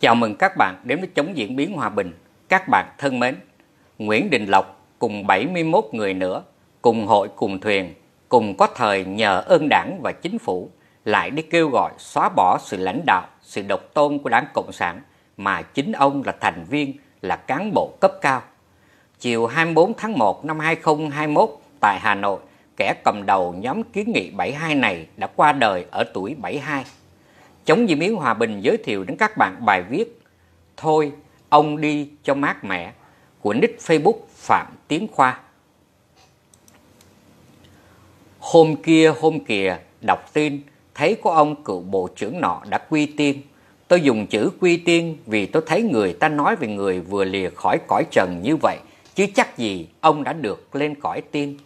Chào mừng các bạn đến với Chống Diễn biến Hòa bình. Các bạn thân mến, Nguyễn Đình Lộc cùng 71 người nữa, cùng hội cùng thuyền, cùng có thời nhờ ơn đảng và chính phủ lại đi kêu gọi xóa bỏ sự lãnh đạo, sự độc tôn của đảng Cộng sản mà chính ông là thành viên, là cán bộ cấp cao. Chiều 24 tháng 1 năm 2021 tại Hà Nội, kẻ cầm đầu nhóm kiến nghị 72 này đã qua đời ở tuổi 72. Chống diễn biến hòa bình giới thiệu đến các bạn bài viết Thôi ông đi cho mát mẻ của nick Facebook Phạm Tiến Khoa. Hôm kia hôm kìa đọc tin thấy có ông cựu bộ trưởng nọ đã quy tiên. Tôi dùng chữ quy tiên vì tôi thấy người ta nói về người vừa lìa khỏi cõi trần như vậy chứ chắc gì ông đã được lên cõi tiên.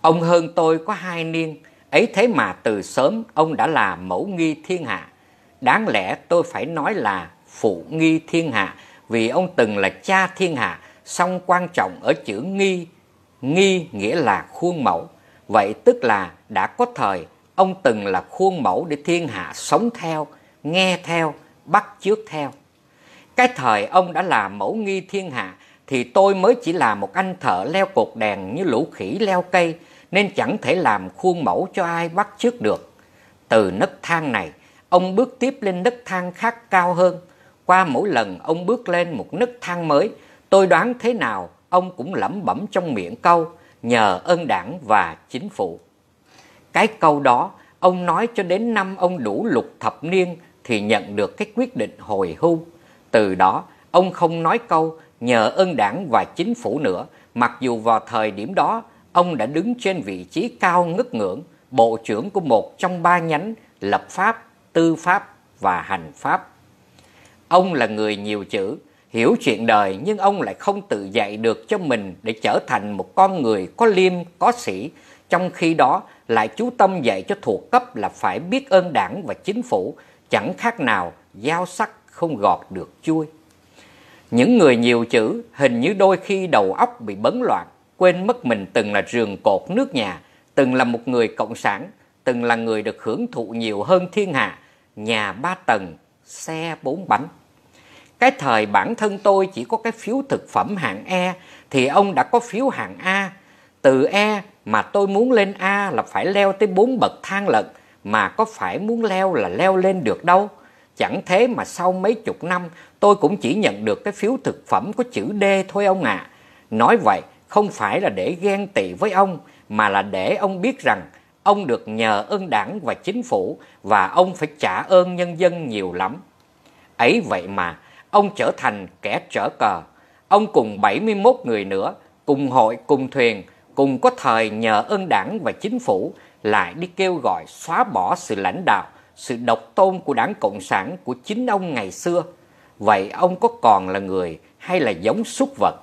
Ông hơn tôi có hai niên ấy thế mà từ sớm ông đã là mẫu nghi thiên hạ đáng lẽ tôi phải nói là phụ nghi thiên hạ vì ông từng là cha thiên hạ song quan trọng ở chữ nghi nghi nghĩa là khuôn mẫu vậy tức là đã có thời ông từng là khuôn mẫu để thiên hạ sống theo nghe theo bắt chước theo cái thời ông đã là mẫu nghi thiên hạ thì tôi mới chỉ là một anh thợ leo cột đèn như lũ khỉ leo cây nên chẳng thể làm khuôn mẫu cho ai bắt chước được. Từ nấc thang này, ông bước tiếp lên nấc thang khác cao hơn. Qua mỗi lần ông bước lên một nấc thang mới, tôi đoán thế nào ông cũng lẩm bẩm trong miệng câu nhờ ơn đảng và chính phủ. Cái câu đó ông nói cho đến năm ông đủ lục thập niên thì nhận được cái quyết định hồi hưu. Từ đó ông không nói câu nhờ ơn đảng và chính phủ nữa, mặc dù vào thời điểm đó ông đã đứng trên vị trí cao ngất ngưỡng, bộ trưởng của một trong ba nhánh lập pháp, tư pháp và hành pháp. Ông là người nhiều chữ, hiểu chuyện đời nhưng ông lại không tự dạy được cho mình để trở thành một con người có liêm, có sĩ, trong khi đó lại chú tâm dạy cho thuộc cấp là phải biết ơn đảng và chính phủ, chẳng khác nào dao sắc không gọt được chui. Những người nhiều chữ hình như đôi khi đầu óc bị bấn loạn, quên mất mình từng là rường cột nước nhà, từng là một người cộng sản, từng là người được hưởng thụ nhiều hơn thiên hạ, nhà ba tầng, xe bốn bánh. Cái thời bản thân tôi chỉ có cái phiếu thực phẩm hạng E thì ông đã có phiếu hạng A. Từ E mà tôi muốn lên A là phải leo tới bốn bậc thang lận mà có phải muốn leo là leo lên được đâu. Chẳng thế mà sau mấy chục năm tôi cũng chỉ nhận được cái phiếu thực phẩm có chữ D thôi ông ạ. Nói vậy không phải là để ghen tị với ông mà là để ông biết rằng ông được nhờ ơn đảng và chính phủ và ông phải trả ơn nhân dân nhiều lắm. Ấy vậy mà, ông trở thành kẻ trở cờ. Ông cùng 71 người nữa, cùng hội, cùng thuyền, cùng có thời nhờ ơn đảng và chính phủ lại đi kêu gọi xóa bỏ sự lãnh đạo, sự độc tôn của đảng Cộng sản của chính ông ngày xưa. Vậy ông có còn là người hay là giống súc vật?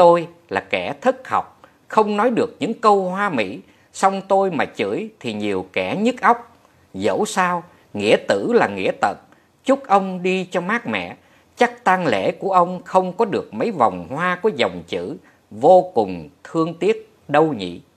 Tôi là kẻ thất học, không nói được những câu hoa mỹ, song tôi mà chửi thì nhiều kẻ nhức óc. Dẫu sao, nghĩa tử là nghĩa tật, chúc ông đi cho mát mẻ, chắc tang lễ của ông không có được mấy vòng hoa có dòng chữ, vô cùng thương tiếc đâu nhỉ.